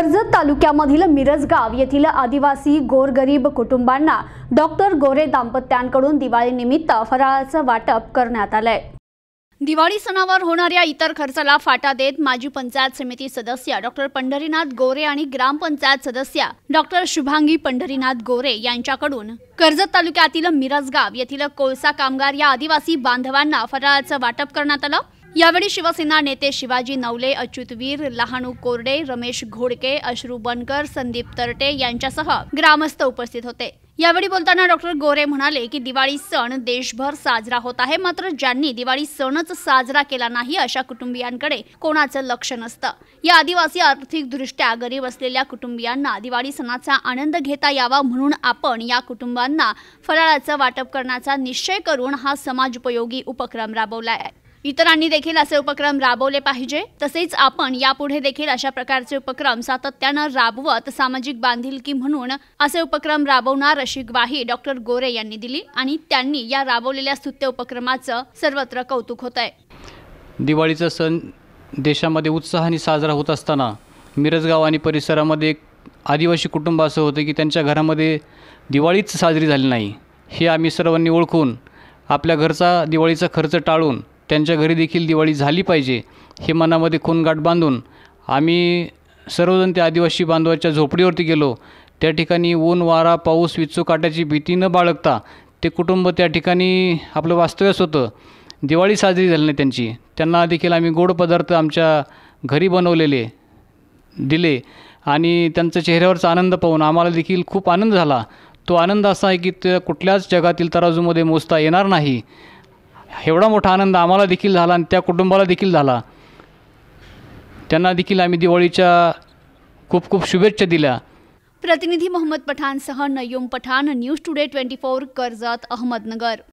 कर्जत तालुक्यामधील मिरजगाव येथील आदिवासी गोरगरीब कुटुंबांना डॉक्टर गोरे दाम्पत्यांकडून दिवाळीनिमित्त फराळाचं वाटप करण्यात आलंय दिवाळी सणावर होणाऱ्या इतर खर्चाला फाटा देत माजी पंचायत समिती सदस्य डॉक्टर पंढरीनाथ गोरे आणि ग्रामपंचायत सदस्य डॉक्टर शुभांगी पंढरीनाथ गोरे यांच्याकडून कर्जत तालुक्यातील मिरजगाव येथील कोळसा कामगार या आदिवासी बांधवांना फराळाचं वाटप करण्यात आलं यावेळी शिवसेना नेते शिवाजी नवले अच्युत वीर लहानू कोरडे रमेश घोडके अश्रू बनकर संदीप तरटे यांच्यासह ग्रामस्थ उपस्थित होते यावेळी बोलताना डॉक्टर गोरे म्हणाले की दिवाळी सण देशभर साजरा होत आहे मात्र ज्यांनी दिवाळी सणच साजरा केला नाही अशा कुटुंबियांकडे कोणाचं लक्ष नसतं या आदिवासी आर्थिकदृष्ट्या गरीब असलेल्या कुटुंबियांना दिवाळी सणाचा आनंद घेता यावा म्हणून आपण या कुटुंबांना फराळाचं वाटप करण्याचा निश्चय करून हा समाजोपयोगी उपक्रम राबवला आहे इतरांनी देखील असे उपक्रम राबवले पाहिजे तसेच आपण यापुढे देखील अशा प्रकारचे उपक्रम सातत्यानं राबवत सामाजिक बांधिलकी म्हणून असे उपक्रम राबवणार अशी ग्वाही डॉक्टर गोरे यांनी दिली आणि त्यांनी या राबवलेल्या स्तुत्य उपक्रमाचं सर्वत्र कौतुक होत आहे दिवाळीचा सण देशामध्ये उत्साहाने साजरा होत असताना मिरजगाव आणि परिसरामध्ये एक आदिवासी कुटुंब असं होतं की त्यांच्या घरामध्ये दिवाळीच साजरी झाली नाही हे आम्ही सर्वांनी ओळखून आपल्या घरचा दिवाळीचा खर्च टाळून त्यांच्या घरी देखील दिवाळी झाली पाहिजे हे मनामध्ये खूनगाठ बांधून आम्ही सर्वजण त्या आदिवासी बांधवाच्या झोपडीवरती गेलो त्या ठिकाणी ऊन वारा पाऊस काट्याची भीती न बाळगता ते कुटुंब त्या ठिकाणी आपलं वास्तव्यच होतं दिवाळी साजरी झाली नाही त्यांची त्यांना देखील आम्ही गोड पदार्थ आमच्या घरी बनवलेले दिले आणि त्यांच्या चेहऱ्यावरचा आनंद पाहून आम्हाला देखील खूप आनंद झाला तो आनंद असा आहे की त्या कुठल्याच जगातील तराजूमध्ये मोजता येणार नाही एवढा मोठा आनंद आम्हाला देखील झाला आणि त्या कुटुंबाला देखील झाला त्यांना देखील आम्ही दिवाळीच्या खूप खूप शुभेच्छा दिल्या प्रतिनिधी मोहम्मद सह नयोम Pathan news today twenty four Karjat Ahmednagar